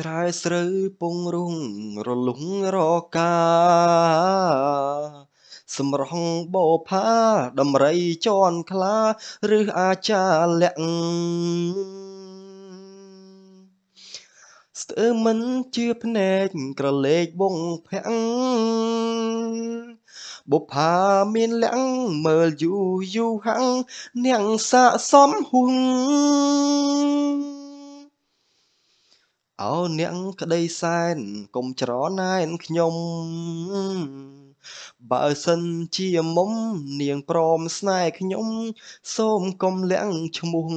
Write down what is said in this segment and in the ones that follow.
ស្រែស្រូវពងរុងរលុងរកាសម្រងបោផាដំរីជន់ខ្លាឬអាចារលក្ខស្ទើមិនជាភ្នែកក្រឡេកបងភាំងបុផាមានលាំងមើលយូយូហាំងនាងសាកសមហ៊ុងឱអ្នកក្ដីសែន កុំច្រណែនខ្ញុំ បើសិនជាមុំនាងព្រមស្នេហ៍ខ្ញុំ សូមកុំលាក់ឈ្មោះ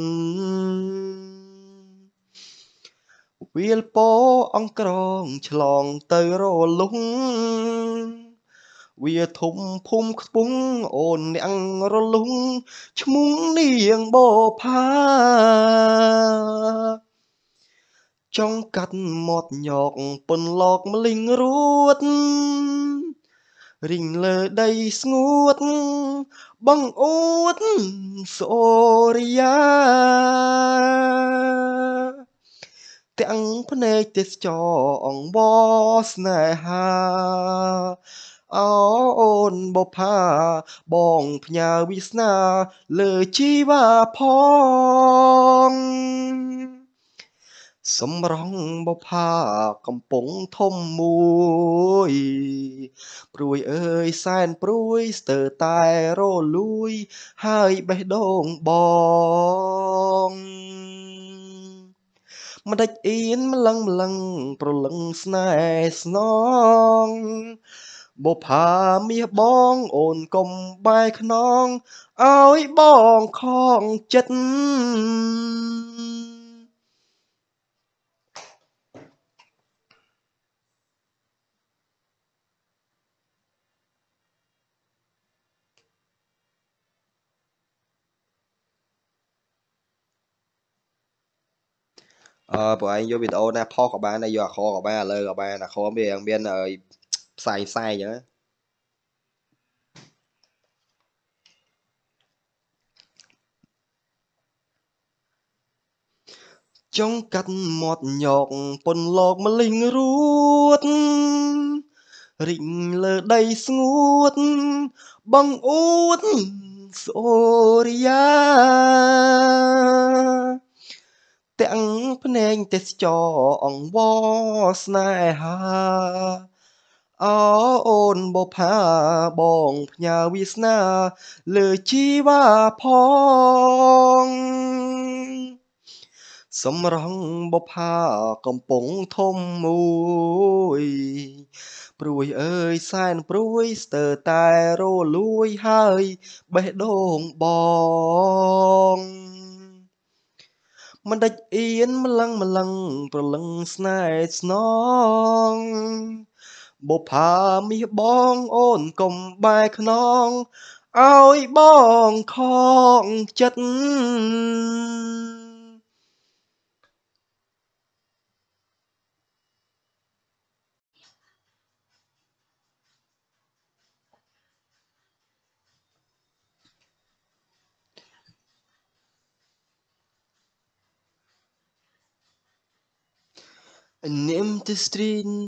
វាលពោអង្ក្រងឆ្លងទៅរលុងវាធំភូមិខ្ពងអូនអ្នករលុងឈ្មោះនាងបោផាចុងកាត់មាត់ញកពន្លកមលិងរួតរីងលើដីស្ងួត បងអួតសូរិយាទាំងភ្នែកទេសចរអងវស្នេហាអូអូនបុផា បងផ្ញើវាសនា លើជីវ៉ាផងសម្រងបុផាកំពង់ធំមួយព្រួយអើយសែនព្រួយស្ទើរតែរលួយ ហើយបេះដូងបង ម្ដេចអៀនម្លឹងម្លឹង ប្រលឹងស្នេហ៍ស្នងបុផាមាសបងអូនកុំបែខ្នងឲ្យបងខងចិត្តអឺព្រោះឯងយកវីដេអូណាផុសក៏បានដែរយកអាខក៏បានឥឡូវក៏បានអាខវារៀងមានផ្សាយផ្សាយអញ្ចឹងចង់កាត់មាត់ញកពុនលោកមលិញរួតរីងលើដីស្ងួតបងអួតសូរិយាងទេសចរអង្វស្នេហាអោអូនបុផាបងផ្ញើវាសនាលើជីវ៉ាផងសំរងបុផាកំពុងធំមួយព្រួយអើយសែនព្រួយស្ទើរតែរលួយហើយបេះដូងបងមិនដាច់អៀនម្លឹងម្លឹងប្រលឹងស្នេហ៍ស្នងបុផាមាសបងអូនកុំបែខ្នងឲ្យបងខកចិត្ត Nimmt das Frieden